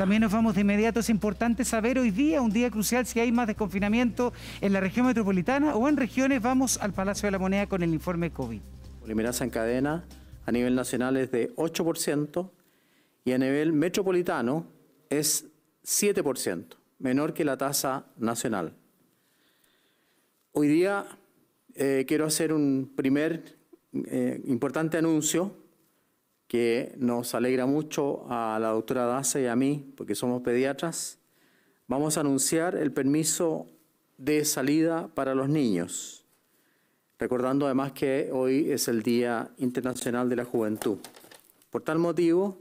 También nos vamos de inmediato. Es importante saber hoy día, un día crucial, si hay más desconfinamiento en la región metropolitana o en regiones. Vamos al Palacio de la Moneda con el informe COVID. Polimerasa en cadena a nivel nacional es de 8% y a nivel metropolitano es 7%, menor que la tasa nacional. Hoy día eh, quiero hacer un primer eh, importante anuncio que nos alegra mucho a la doctora Daza y a mí, porque somos pediatras, vamos a anunciar el permiso de salida para los niños, recordando además que hoy es el Día Internacional de la Juventud. Por tal motivo,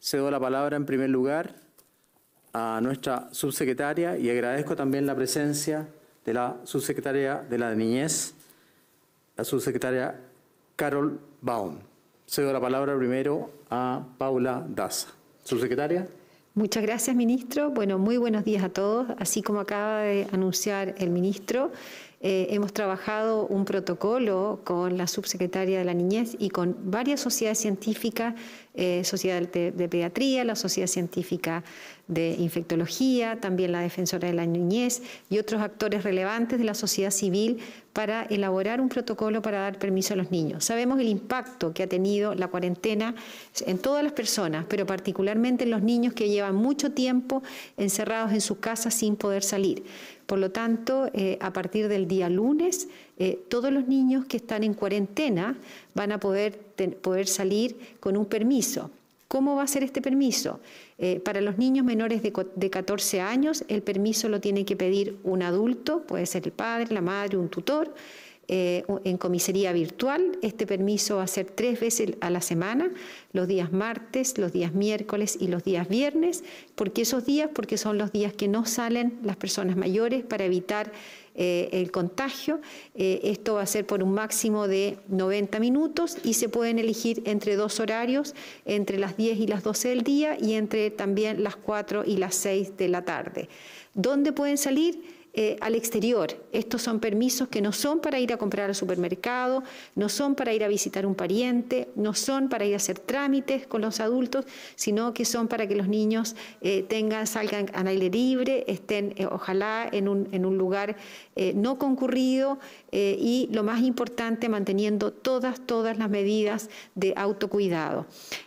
cedo la palabra en primer lugar a nuestra subsecretaria y agradezco también la presencia de la subsecretaria de la Niñez, la subsecretaria Carol Baum. Cedo la palabra primero a Paula Daza. Subsecretaria. Muchas gracias, ministro. Bueno, muy buenos días a todos. Así como acaba de anunciar el ministro, eh, hemos trabajado un protocolo con la subsecretaria de la Niñez y con varias sociedades científicas, eh, Sociedad de Pediatría, la Sociedad Científica de infectología, también la defensora de la niñez y otros actores relevantes de la sociedad civil para elaborar un protocolo para dar permiso a los niños. Sabemos el impacto que ha tenido la cuarentena en todas las personas, pero particularmente en los niños que llevan mucho tiempo encerrados en sus casas sin poder salir. Por lo tanto, eh, a partir del día lunes, eh, todos los niños que están en cuarentena van a poder, poder salir con un permiso. ¿Cómo va a ser este permiso? Eh, para los niños menores de, 14 años, el permiso lo tiene que pedir un adulto, puede ser el padre, la madre, un tutor. Eh, en comisaría virtual. Este permiso va a ser tres veces a la semana, los días martes, los días miércoles y los días viernes. ¿Por qué esos días? Porque son los días que no salen las personas mayores para evitar eh, el contagio. Eh, esto va a ser por un máximo de 90 minutos y se pueden elegir entre dos horarios, entre las 10 y las 12 del día y entre también las 4 y las 6 de la tarde. ¿Dónde pueden salir? Eh, al exterior. Estos son permisos que no son para ir a comprar al supermercado, no son para ir a visitar un pariente, no son para ir a hacer trámites con los adultos, sino que son para que los niños eh, tengan, salgan al aire libre, estén eh, ojalá en un, en un lugar no concurrido eh, y lo más importante, manteniendo todas, todas las medidas de autocuidado.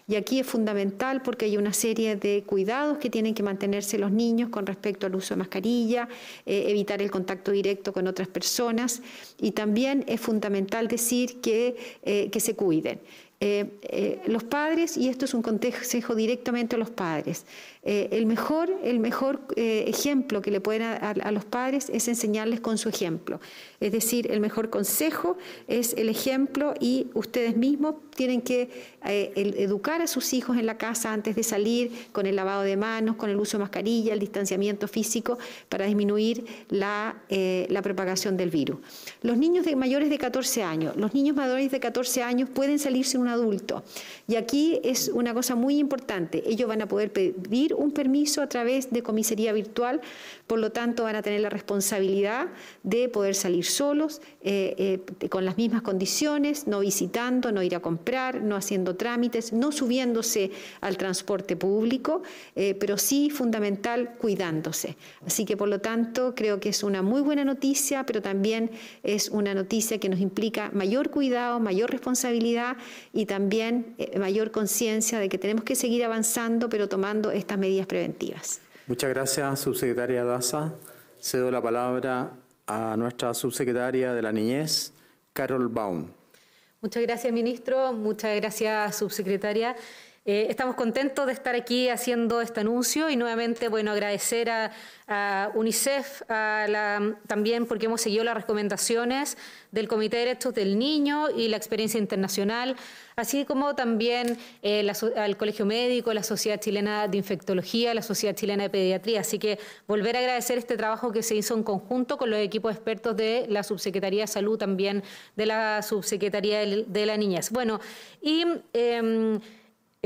Y aquí es fundamental porque hay una serie de cuidados que tienen que mantenerse los niños con respecto al uso de mascarilla, eh, evitar el contacto directo con otras personas y también es fundamental decir que, eh, que se cuiden. los padres, y esto es un consejo directamente a los padres, eh, el mejor, el mejor eh, ejemplo que le pueden a, a, los padres es enseñarles con su ejemplo. Es decir, el mejor consejo es el ejemplo y ustedes mismos tienen que eh, educar a sus hijos en la casa antes de salir con el lavado de manos, con el uso de mascarilla, el distanciamiento físico para disminuir la, propagación del virus. Los niños mayores de 14 años, los niños mayores de 14 años pueden salir sin un adulto. Y aquí es una cosa muy importante. Ellos van a poder pedir un permiso a través de comisaría virtual, por lo tanto van a tener la responsabilidad de poder salir solos, eh, eh, con las mismas condiciones, no visitando, no ir a comprar, no haciendo trámites, no subiéndose al transporte público, eh, pero sí fundamental cuidándose. Así que por lo tanto creo que es una muy buena noticia, pero también es una noticia que nos implica mayor cuidado, mayor responsabilidad y también mayor conciencia de que tenemos que seguir avanzando, pero tomando estas medidas preventivas. Muchas gracias, subsecretaria Daza. Cedo la palabra a nuestra subsecretaria de la Niñez, Carol Baum. Muchas gracias, ministro. Muchas gracias, subsecretaria. Eh, estamos contentos de estar aquí haciendo este anuncio y nuevamente, bueno, agradecer a, UNICEF también porque hemos seguido las recomendaciones del Comité de Derechos del Niño y la experiencia internacional, así como también eh, al Colegio Médico, la Sociedad Chilena de Infectología, la Sociedad Chilena de Pediatría. Así que volver a agradecer este trabajo que se hizo en conjunto con los equipos expertos de la Subsecretaría de Salud, también de la Subsecretaría de la Niñez. Bueno, y... Em,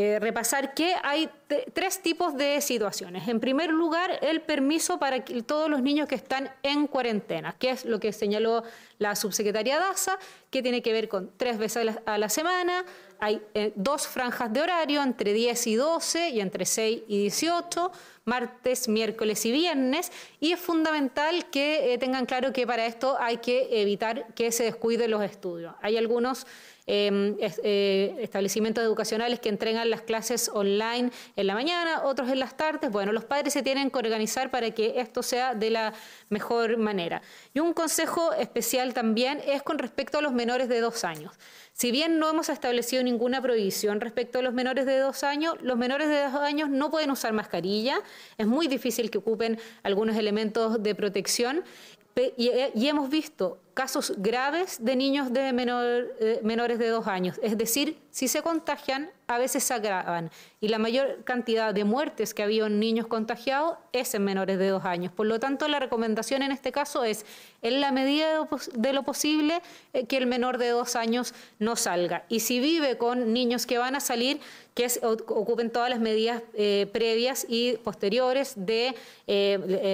eh, repasar que hay tres tipos de situaciones. En primer lugar, el permiso para todos los niños que están en cuarentena, que es lo que señaló la subsecretaria Dasa, que tiene que ver con tres veces a la, semana, hay eh, dos franjas de horario, entre 10 y 12 y entre 6 y 18, martes, miércoles y viernes, y es fundamental que eh, tengan claro que para esto hay que evitar que se descuiden los estudios. Hay algunos Em, eh, establecimientos educacionales que entregan las clases online en la mañana, otros en las tardes. Bueno, los padres se tienen que organizar para que esto sea de la mejor manera. Y un consejo especial también es con respecto a los menores de dos años. Si bien no hemos establecido ninguna prohibición respecto a los menores de dos años, los menores de dos años no pueden usar mascarilla, es muy difícil que ocupen algunos elementos de protección eh, y, hemos visto casos graves de niños de eh, menores de dos años. Es decir, si se contagian, a veces se agravan. Y la mayor cantidad de muertes que ha en niños contagiados es en menores de dos años. Por lo tanto, la recomendación en este caso es, en la medida de lo posible, eh, que el menor de dos años no salga. Y si vive con niños que van a salir, que ocupen todas las medidas eh, previas y posteriores de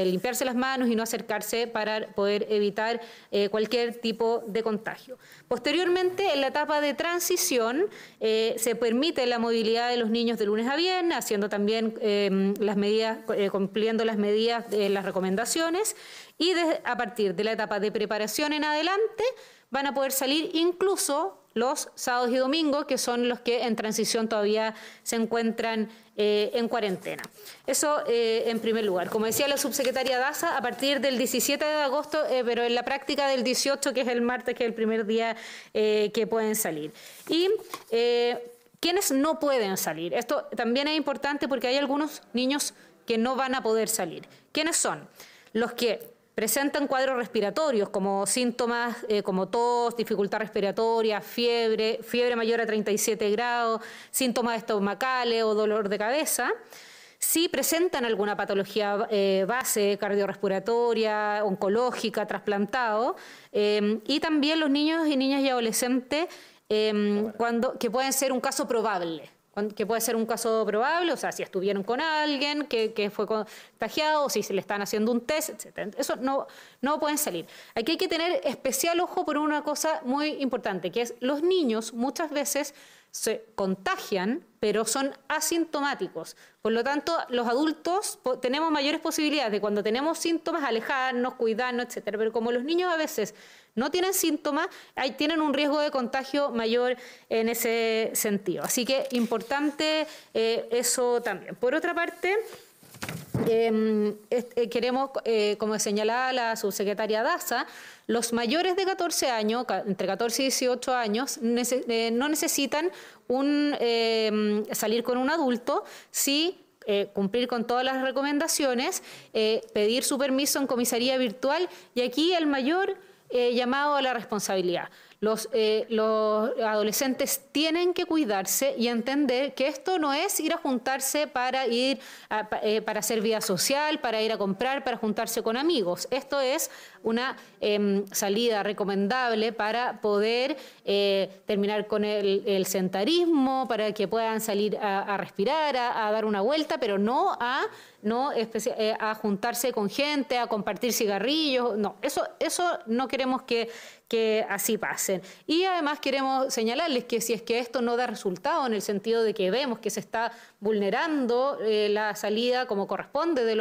limpiarse las manos y no acercarse para poder evitar cualquier tipo de contagio. Posteriormente, en la etapa de transición, eh, se permite la movilidad de los niños de lunes a viernes, haciendo también eh, las medidas, eh, cumpliendo las medidas, las recomendaciones, y a partir de la etapa de preparación en adelante, van a poder salir incluso los sábados y domingos, que son los que en transición todavía se encuentran eh, en cuarentena. Eso eh, en primer lugar. Como decía la subsecretaria Daza, a partir del 17 de agosto, eh, pero en la práctica del 18, que es el martes, que es el primer día que pueden salir. Y ¿quiénes no pueden salir. Esto también es importante porque hay algunos niños que no van a poder salir. ¿Quiénes son? Los que presentan cuadros respiratorios como síntomas eh, como tos, dificultad respiratoria, fiebre, fiebre mayor a 37 grados, síntomas estomacales o dolor de cabeza. Si presentan alguna patología eh, base cardiorrespiratoria, oncológica, trasplantado, em, y también los niños y niñas y adolescentes em, cuando, que pueden ser un caso probable que puede ser un caso probable, o sea, si estuvieron con alguien que, fue contagiado, o si se le están haciendo un test, etc. Eso no, no pueden salir. Aquí hay que tener especial ojo por una cosa muy importante, que es los niños muchas veces se contagian, pero son asintomáticos. Por lo tanto, los adultos tenemos mayores posibilidades de cuando tenemos síntomas alejarnos, cuidarnos, etc. Pero como los niños a veces no tienen síntomas, ahí tienen un riesgo de contagio mayor en ese sentido. Así que importante eh, eso también. Por otra parte, em, eh, queremos, eh, como señalaba la subsecretaria Daza, los mayores de 14 años, entre 14 y 18 años, no necesitan un, em, salir con un adulto si cumplir con todas las recomendaciones, pedir su permiso en comisaría virtual y aquí el mayor eh, llamado a la responsabilidad. Eh, los, adolescentes tienen que cuidarse y entender que esto no es ir a juntarse para ir a, eh, para hacer vida social, para ir a comprar, para juntarse con amigos. Esto es una em, salida recomendable para poder eh, terminar con el, sentarismo, para que puedan salir a, respirar, a, dar una vuelta, pero no a no a juntarse con gente, a compartir cigarrillos. No, eso, eso no queremos que que así pasen. Y además queremos señalarles que si es que esto no da resultado en el sentido de que vemos que se está vulnerando eh, la salida como corresponde de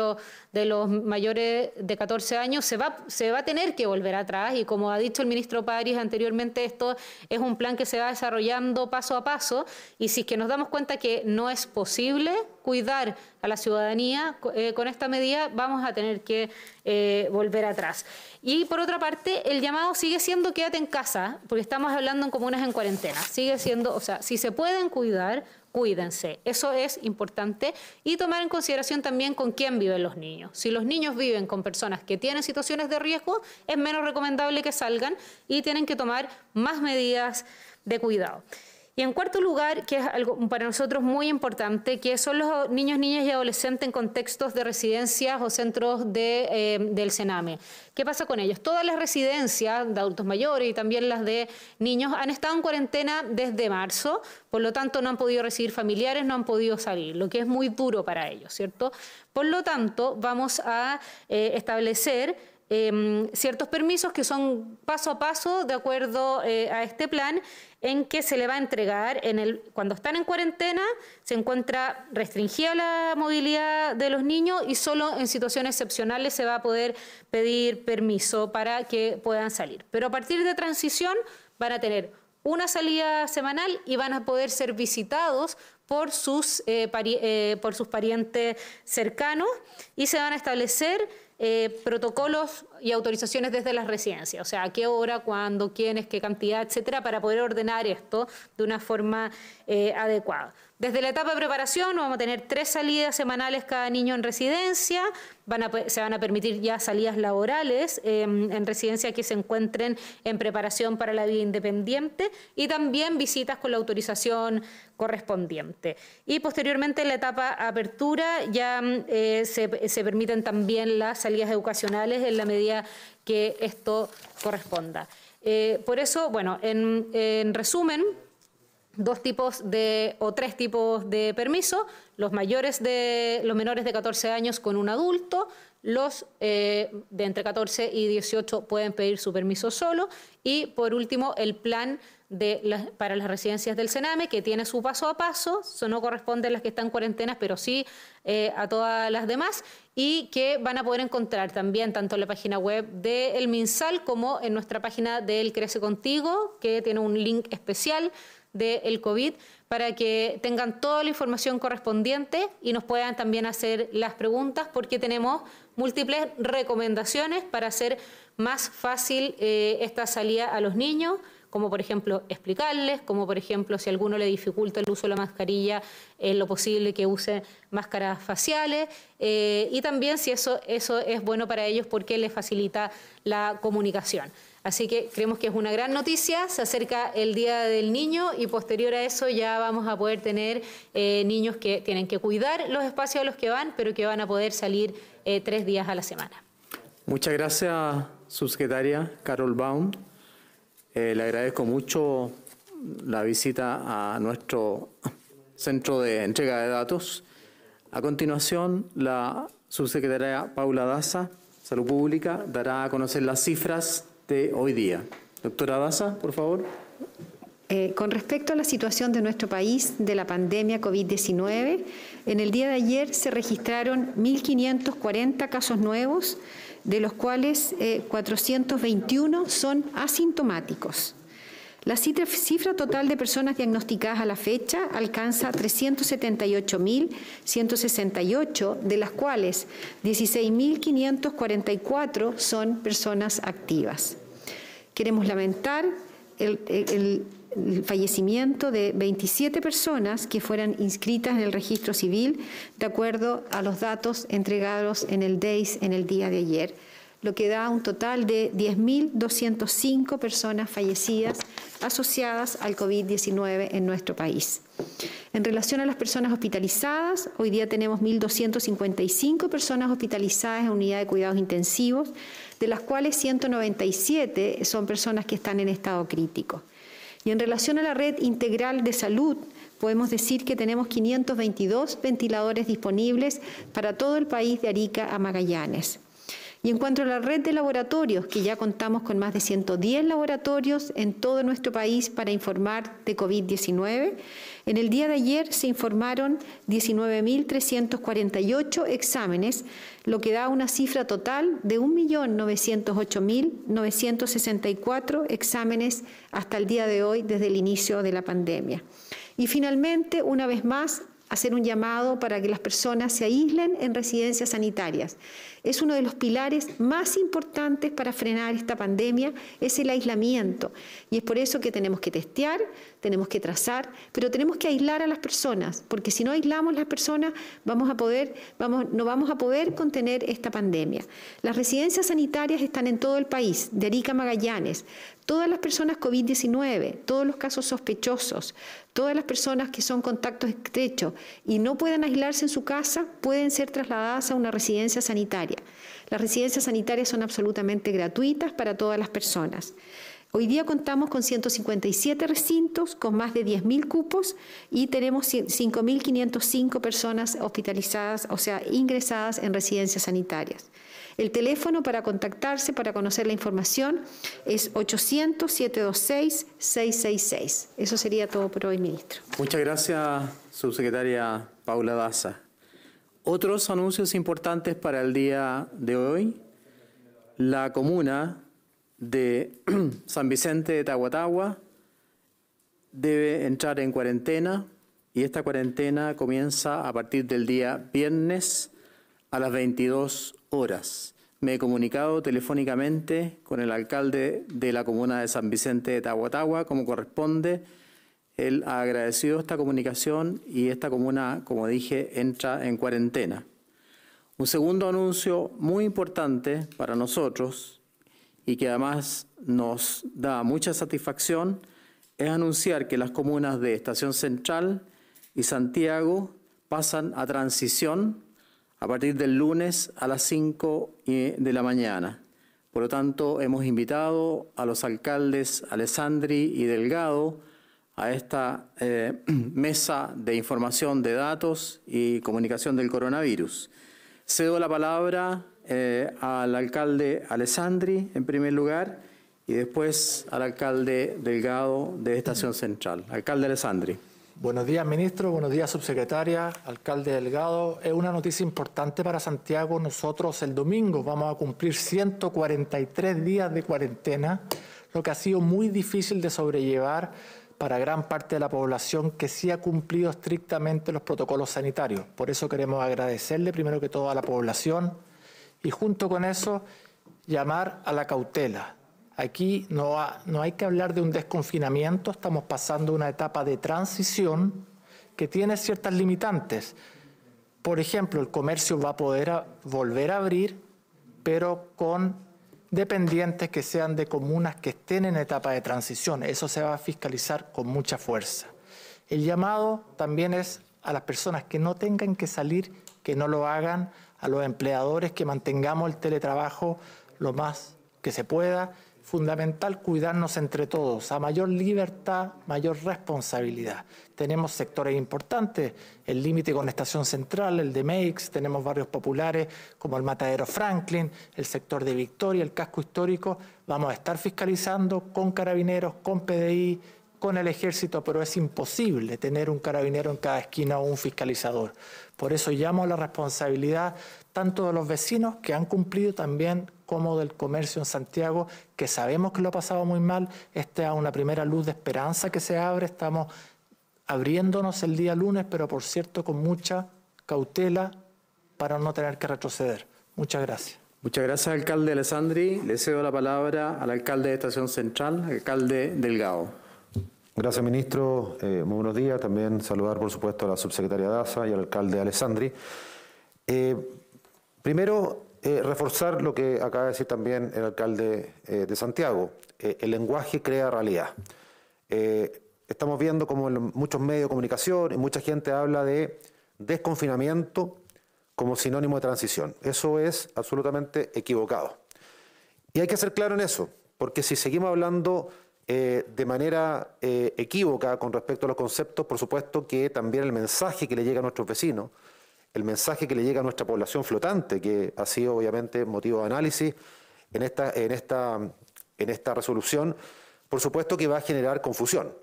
los, mayores de 14 años, se va, se va a tener que volver atrás y como ha dicho el ministro París anteriormente, esto es un plan que se va desarrollando paso a paso y si es que nos damos cuenta que no es posible, cuidar a la ciudadanía, eh, con esta medida vamos a tener que eh, volver atrás. Y por otra parte, el llamado sigue siendo quédate en casa, porque estamos hablando en comunas en cuarentena. Sigue siendo, o sea, si se pueden cuidar, cuídense. Eso es importante. Y tomar en consideración también con quién viven los niños. Si los niños viven con personas que tienen situaciones de riesgo, es menos recomendable que salgan y tienen que tomar más medidas de cuidado. Y en cuarto lugar, que es algo para nosotros muy importante, que son los niños, niñas y adolescentes en contextos de residencias o centros eh, del CENAME. ¿Qué pasa con ellos? Todas las residencias de adultos mayores y también las de niños han estado en cuarentena desde marzo, por lo tanto no han podido recibir familiares, no han podido salir, lo que es muy duro para ellos, ¿cierto? Por lo tanto, vamos a eh, establecer Em, ciertos permisos que son paso a paso de acuerdo eh, a este plan en que se le va a entregar cuando están en cuarentena, se encuentra restringida la movilidad de los niños y solo en situaciones excepcionales se va a poder pedir permiso para que puedan salir. Pero a partir de transición van a tener una salida semanal y van a poder ser visitados por sus, eh, eh, por sus parientes cercanos y se van a establecer eh, protocolos y autorizaciones desde las residencias, o sea, a qué hora, cuándo, quiénes, qué cantidad, etcétera, para poder ordenar esto de una forma eh, adecuada. Desde la etapa de preparación vamos a tener tres salidas semanales cada niño en residencia, se van a permitir ya salidas laborales em, en residencia que se encuentren en preparación para la vida independiente y también visitas con la autorización correspondiente. Y posteriormente en la etapa apertura ya em, eh, se, permiten también las salidas educacionales en la medida que esto corresponda. Eh, por eso, bueno, en resumen, dos tipos de o tres tipos de permiso, los mayores de los menores de 14 años con un adulto, los eh, de entre 14 y 18 pueden pedir su permiso solo y por último el plan de para las residencias del Sename que tiene su paso a paso, eso no corresponde a las que están en cuarentena... pero sí eh, a todas las demás y que van a poder encontrar también tanto en la página web del MinSal como en nuestra página del Crece Contigo que tiene un link especial del COVID para que tengan toda la información correspondiente y nos puedan también hacer las preguntas porque tenemos múltiples recomendaciones para hacer más fácil eh, esta salida a los niños como por ejemplo explicarles, como por ejemplo si a alguno le dificulta el uso de la mascarilla, eh, lo posible que use máscaras faciales eh, y también si eso, eso es bueno para ellos porque les facilita la comunicación. Así que creemos que es una gran noticia, se acerca el Día del Niño y posterior a eso ya vamos a poder tener eh, niños que tienen que cuidar los espacios a los que van, pero que van a poder salir eh, tres días a la semana. Muchas gracias, subsecretaria Carol Baum. Eh, le agradezco mucho la visita a nuestro centro de entrega de datos. A continuación, la subsecretaria Paula Daza, Salud Pública, dará a conocer las cifras este, hoy día. Doctora Daza, por favor. Eh, con respecto a la situación de nuestro país de la pandemia COVID-19, en el día de ayer se registraron 1.540 casos nuevos, de los cuales 421 eh, son asintomáticos. La cifra total de personas diagnosticadas a la fecha alcanza 378.168, de las cuales 16.544 son personas activas. Queremos lamentar el, fallecimiento de 27 personas que fueran inscritas en el registro civil de acuerdo a los datos entregados en el DEIS en el día de ayer lo que da un total de 10.205 personas fallecidas asociadas al COVID-19 en nuestro país. En relación a las personas hospitalizadas, hoy día tenemos 1.255 personas hospitalizadas en unidad de cuidados intensivos, de las cuales 197 son personas que están en estado crítico. Y en relación a la red integral de salud, podemos decir que tenemos 522 ventiladores disponibles para todo el país de Arica a Magallanes. Y en cuanto a la red de laboratorios, que ya contamos con más de 110 laboratorios en todo nuestro país para informar de COVID-19, en el día de ayer se informaron 19.348 exámenes, lo que da una cifra total de 1.908.964 exámenes hasta el día de hoy desde el inicio de la pandemia. Y finalmente, una vez más, hacer un llamado para que las personas se aíslen en residencias sanitarias. Es uno de los pilares más importantes para frenar esta pandemia, es el aislamiento. Y es por eso que tenemos que testear, tenemos que trazar, pero tenemos que aislar a las personas, porque si no aislamos a las personas vamos a poder, vamos, no vamos a poder contener esta pandemia. Las residencias sanitarias están en todo el país, de Arica a Magallanes. Todas las personas COVID-19, todos los casos sospechosos, todas las personas que son contactos estrechos y no pueden aislarse en su casa pueden ser trasladadas a una residencia sanitaria. Las residencias sanitarias son absolutamente gratuitas para todas las personas. Hoy día contamos con 157 recintos, con más de 10.000 cupos y tenemos 5.505 personas hospitalizadas, o sea, ingresadas en residencias sanitarias. El teléfono para contactarse, para conocer la información, es 800-726-666. Eso sería todo por hoy, ministro. Muchas gracias, subsecretaria Paula Daza. Otros anuncios importantes para el día de hoy. La comuna de San Vicente de Tahuatahua debe entrar en cuarentena y esta cuarentena comienza a partir del día viernes a las 22 horas. Me he comunicado telefónicamente con el alcalde de la comuna de San Vicente de Tahuatahua, como corresponde. Él ha agradecido esta comunicación y esta comuna, como dije, entra en cuarentena. Un segundo anuncio muy importante para nosotros y que además nos da mucha satisfacción es anunciar que las comunas de Estación Central y Santiago pasan a transición a partir del lunes a las 5 eh, de la mañana. Por lo tanto, hemos invitado a los alcaldes Alessandri y Delgado a esta eh, mesa de información de datos y comunicación del coronavirus. Cedo la palabra eh, al alcalde Alessandri en primer lugar y después al alcalde Delgado de Estación Central. Alcalde Alessandri. Buenos días, ministro. Buenos días, subsecretaria, alcalde Delgado. Es una noticia importante para Santiago. Nosotros el domingo vamos a cumplir 143 días de cuarentena, lo que ha sido muy difícil de sobrellevar para gran parte de la población que sí ha cumplido estrictamente los protocolos sanitarios. Por eso queremos agradecerle primero que todo a la población, y junto con eso llamar a la cautela. Aquí no, hay que hablar de un desconfinamiento, estamos pasando una etapa de transición que tiene ciertas limitantes. Por ejemplo, el comercio va a poder volver a abrir, pero con dependientes que sean de comunas que estén en etapa de transición. Eso se va a fiscalizar con mucha fuerza. El llamado también es a las personas que no tengan que salir, que no lo hagan, a los empleadores que mantengamos el teletrabajo lo más que se pueda. Fundamental cuidarnos entre todos, a mayor libertad, mayor responsabilidad. Tenemos sectores importantes, el límite con Estación Central, el de Meix, tenemos barrios populares como el Matadero Franklin, el sector de Victoria, el casco histórico. Vamos a estar fiscalizando con carabineros, con PDI, con el ejército, pero es imposible tener un carabinero en cada esquina o un fiscalizador. Por eso llamo a la responsabilidad tanto de los vecinos que han cumplido también como del comercio en Santiago, que sabemos que lo ha pasado muy mal. Esta es una primera luz de esperanza que se abre. Estamos abriéndonos el día lunes, pero por cierto con mucha cautela para no tener que retroceder. Muchas gracias. Muchas gracias, alcalde Alessandri. Le cedo la palabra al alcalde de Estación Central, alcalde Delgado. Gracias, ministro. Eh, muy buenos días. También saludar, por supuesto, a la subsecretaria Daza y al alcalde Alessandri. Eh, primero, eh, reforzar lo que acaba de decir también el alcalde de Santiago. el lenguaje crea realidad. estamos viendo como en muchos medios de comunicación y mucha gente habla de desconfinamiento como sinónimo de transición. Eso es absolutamente equivocado. Y hay que ser claro en eso, porque si seguimos hablando eh, de manera eh, equívoca con respecto a los conceptos, por supuesto que también el mensaje que le llega a nuestros vecinos, el mensaje que le llega a nuestra población flotante, que ha sido obviamente motivo de análisis en esta, en esta, en esta resolución, por supuesto que va a generar confusión.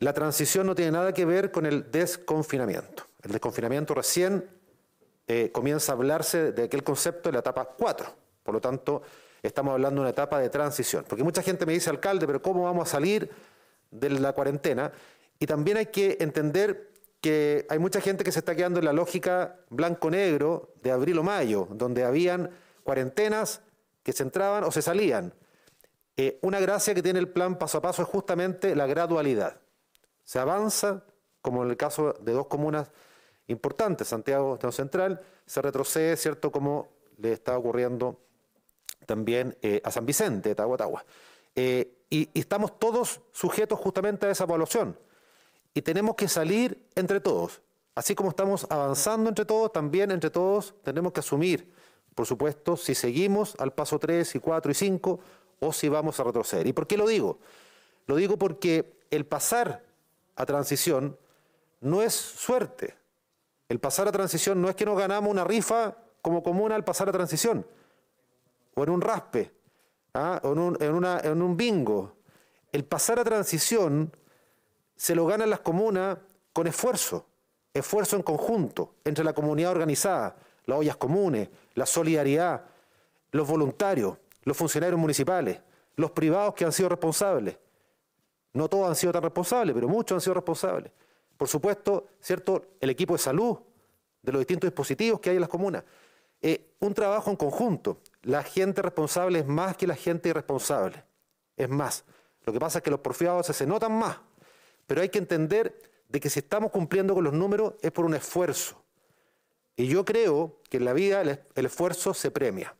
La transición no tiene nada que ver con el desconfinamiento. El desconfinamiento recién eh, comienza a hablarse de aquel concepto en la etapa 4. Por lo tanto, estamos hablando de una etapa de transición. Porque mucha gente me dice, alcalde, pero ¿cómo vamos a salir de la cuarentena? Y también hay que entender que hay mucha gente que se está quedando en la lógica blanco-negro de abril o mayo, donde habían cuarentenas que se entraban o se salían. Eh, una gracia que tiene el plan paso a paso es justamente la gradualidad. Se avanza, como en el caso de dos comunas importantes, Santiago Central, se retrocede, ¿cierto?, como le está ocurriendo también eh, a San Vicente, Tahuatahua. Eh, y, estamos todos sujetos justamente a esa evaluación. Y tenemos que salir entre todos. Así como estamos avanzando entre todos, también entre todos tenemos que asumir, por supuesto, si seguimos al paso 3 y 4 y 5 o si vamos a retroceder. ¿Y por qué lo digo? Lo digo porque el pasar a transición no es suerte. El pasar a transición no es que nos ganamos una rifa como comuna al pasar a transición o en un raspe, ¿ah? o en un, bingo. El pasar a transición se lo ganan las comunas con esfuerzo, esfuerzo en conjunto entre la comunidad organizada, las ollas comunes, la solidaridad, los voluntarios, los funcionarios municipales, los privados que han sido responsables. No todos han sido tan responsables, pero muchos han sido responsables. Por supuesto, ¿cierto? El equipo de salud de los distintos dispositivos que hay en las comunas. Eh, un trabajo en conjunto la gente responsable es más que la gente irresponsable. Es más, lo que pasa es que los porfiados se notan más, pero hay que entender de que si estamos cumpliendo con los números es por un esfuerzo. Y yo creo que en la vida el, esfuerzo se premia.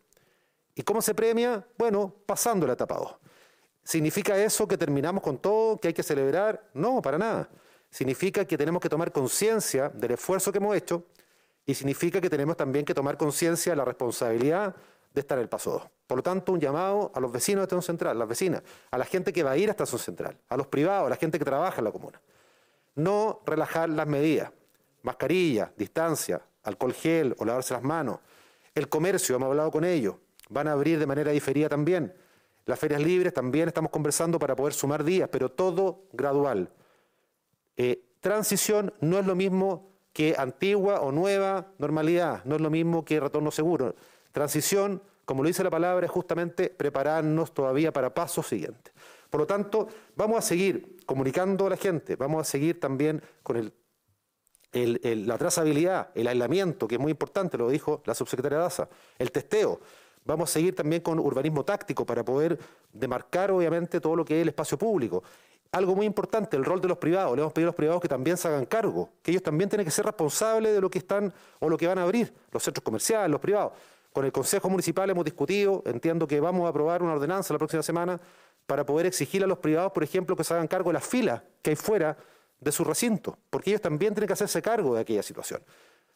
¿Y cómo se premia? Bueno, pasando la etapa ¿Significa eso que terminamos con todo, que hay que celebrar? No, para nada. Significa que tenemos que tomar conciencia del esfuerzo que hemos hecho y significa que tenemos también que tomar conciencia de la responsabilidad de estar en el paso 2. Por lo tanto, un llamado a los vecinos de Estación Central, las vecinas, a la gente que va a ir a Estación Central, a los privados, a la gente que trabaja en la comuna. No relajar las medidas, mascarilla, distancia, alcohol gel o lavarse las manos. El comercio, hemos hablado con ellos, van a abrir de manera diferida también. Las ferias libres también estamos conversando para poder sumar días, pero todo gradual. Eh, transición no es lo mismo que antigua o nueva normalidad, no es lo mismo que retorno seguro. Transición, como lo dice la palabra, es justamente prepararnos todavía para pasos siguientes. Por lo tanto, vamos a seguir comunicando a la gente, vamos a seguir también con la trazabilidad, el aislamiento, que es muy importante, lo dijo la subsecretaria Daza, el testeo. Vamos a seguir también con urbanismo táctico para poder demarcar, obviamente, todo lo que es el espacio público. Algo muy importante, el rol de los privados. Le hemos pedido a los privados que también se hagan cargo, que ellos también tienen que ser responsables de lo que están o lo que van a abrir, los centros comerciales, los privados. Con el Consejo Municipal hemos discutido, entiendo que vamos a aprobar una ordenanza la próxima semana para poder exigir a los privados, por ejemplo, que se hagan cargo de las filas que hay fuera de su recinto, porque ellos también tienen que hacerse cargo de aquella situación,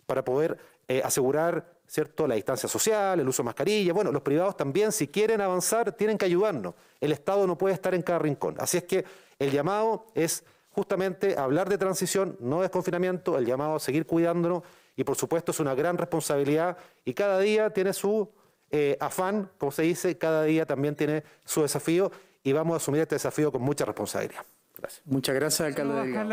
para poder eh, asegurar ¿cierto? la distancia social, el uso de mascarilla. Bueno, los privados también, si quieren avanzar, tienen que ayudarnos. El Estado no puede estar en cada rincón. Así es que el llamado es justamente hablar de transición, no de desconfinamiento, el llamado a seguir cuidándonos y por supuesto es una gran responsabilidad y cada día tiene su eh, afán, como se dice, cada día también tiene su desafío y vamos a asumir este desafío con mucha responsabilidad. Gracias. Muchas gracias, alcalde.